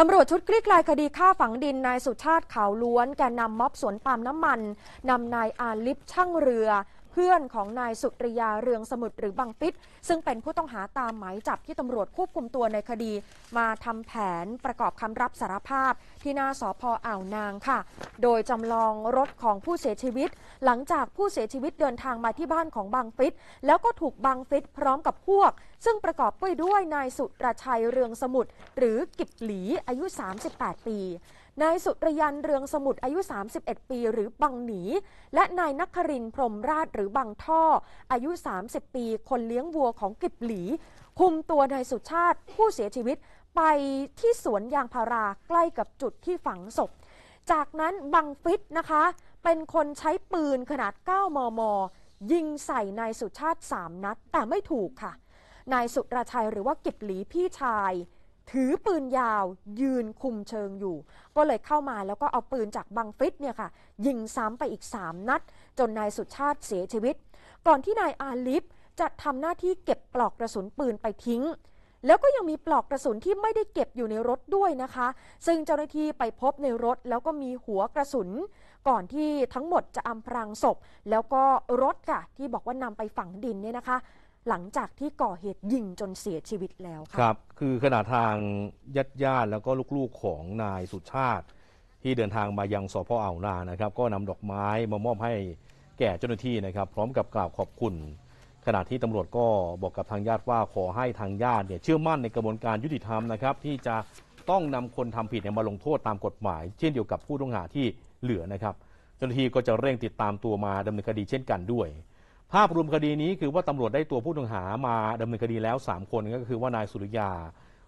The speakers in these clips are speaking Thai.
ตำรวจชุดคลี่คลายคดีฆ่าฝังดินนายสุชาติขาวล้วน แกนนำม็อบสวนปาล์มน้ำมันนำนายอาลิฟช่างเรือเพื่อนของนายสุริยาเรืองสมุทรหรือบังปิดซึ่งเป็นผู้ต้องหาตามหมายจับที่ตำรวจควบคุมตัวในคดี มาทำแผนประกอบคำรับสารภาพที่หน้าสพอ่าวนางค่ะ โดยจำลองรถของผู้เสียชีวิต หลังจากผู้เสียชีวิตเดินทางมาที่บ้านของบังฟิศแล้วก็ถูกบังฟิศพร้อมกับพวกซึ่งประกอบไปด้วยนายสุรชัยเรืองสมุทรหรือกิบหลี อายุ 38 ปี นายสุรยันเรืองสมุทรอายุ 31 ปี หรือบังหนีและนายนักครินพรมราชหรือบังท่อ อายุ 30 ปี คนเลี้ยงวัวของกิบหลีคุมตัวนายสุชาติผู้เสียชีวิต ไปที่สวนยางพาราใกล้กับจุดที่ฝังศพ จากนั้นบังฟิศนะคะ เป็นคนใช้ปืนขนาด 9 มมยิงใส่นายสุชาติ 3 นัดแต่ไม่ถูกค่ะนายสุรชัยหรือว่ากิบหลีพี่ชาย ถือปืนยาว ยืนคุมเชิงอยู่ ก็เลยเข้ามาแล้วก็เอาปืนจากบังฟิศเนี่ยค่ะ ยิงซ้ำไปอีกสามนัด จนนายสุชาติเสียชีวิต ก่อนที่นายอาลิฟจะทำหน้าที่เก็บปลอกกระสุนปืนไปทิ้ง แล้วก็ยังมีปลอกกระสุนที่ไม่ได้เก็บอยู่ในรถด้วยนะคะ ซึ่งเจ้าหน้าที่ไปพบในรถแล้วก็มีหัวกระสุน ก่อนที่ทั้งหมดจะอำพรางศพ แล้วก็รถค่ะที่บอกว่านำไปฝังดินเนี่ยนะคะหลังจากที่ก่อเหตุยิงจนเสียชีวิตแล้วคับ ครับ คือขณะทางญาติญาติแล้วก็ลูกๆของนายสุชาติ ที่เดินทางมายังสพอ่าวนานะครับ ก็นำดอกไม้มามอบให้แก่เจ้าหน้าที่นะครับ พร้อมกับกล่าวขอบคุณ ขณะที่ตำรวจก็บอกกับทางญาติว่าขอให้ทางญาติเนี่ยเชื่อมั่นในกระบวนการยุติธรรมนะครับ ที่จะต้องนำคนทำผิดเนี่ยมาลงโทษตามกฎหมายเช่นเดียวกับผู้ต้องหาที่เหลือนะครับเจ้าหน้าที่ก็จะเร่งติดตามตัวมาดำเนินคดีเช่นกันด้วยภาพรวมคดีนี้คือว่าตำรวจได้ตัวผู้ต้องหามาดำเนินคดีแล้ว 3 คนก็คือว่านายสุริยา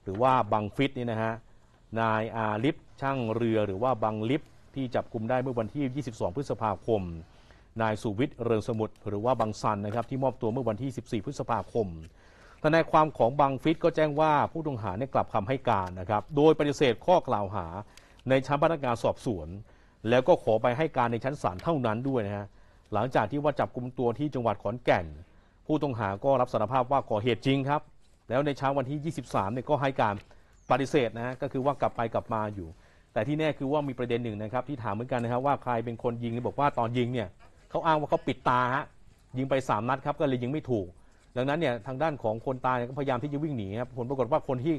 หรือว่าบังฟิศนี่นะฮะนายอาลิฟช่างเรือหรือว่าบังลิฟที่จับกลุมได้เมื่อวันที่ 22 พฤษภาคม นายสุวิทย์เริงสมุทรหรือว่าบางซันนะครับที่มอบตัวเมื่อวันที่14พฤษภาคมทนายความของบังฟิศก็แจ้งว่าผู้ต้องหาเนี่ยกลับคำให้การนะครับ โดยปฏิเสธข้อกล่าวหาในชั้นพนักงานสอบสวน แล้วก็ขอไปให้การในชั้นศาลเท่านั้นด้วยนะฮะหลังจากที่ว่าจับกลุมตัวที่จังหวัดขอนแก่น ผู้ต้องหาก็รับสารภาพว่าก่อเหตุจริงครับ แล้วในเช้าวันที่ 23 เนี่ยก็ให้การปฏิเสธนะะก็คือว่ากลับไปกลับมาอยู่ แต่ที่แน่คือว่ามีประเด็นหนึ่งนะครับ ที่ถามเหมือนกันนะครับว่าใครเป็นคนยิงบอกว่าตอนยิงเนี่ยเขาอ้างว่าเขาปิดตาฮะยิงไป3นัดครับก็เลยยิงไม่ถูก ดังนั้นเนี่ยทางด้านของคนตายก็พยายามที่จะวิ่งหนีครับผลปรากฏว่าคนที่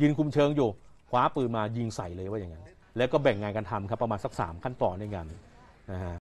ยืนคุมเชิงอยู่คว้าปืนมายิงใส่เลยว่าอย่างนั้นแล้วก็แบ่งงานกันทำครับประมาณสัก3ขั้นตอนในงานนะฮะ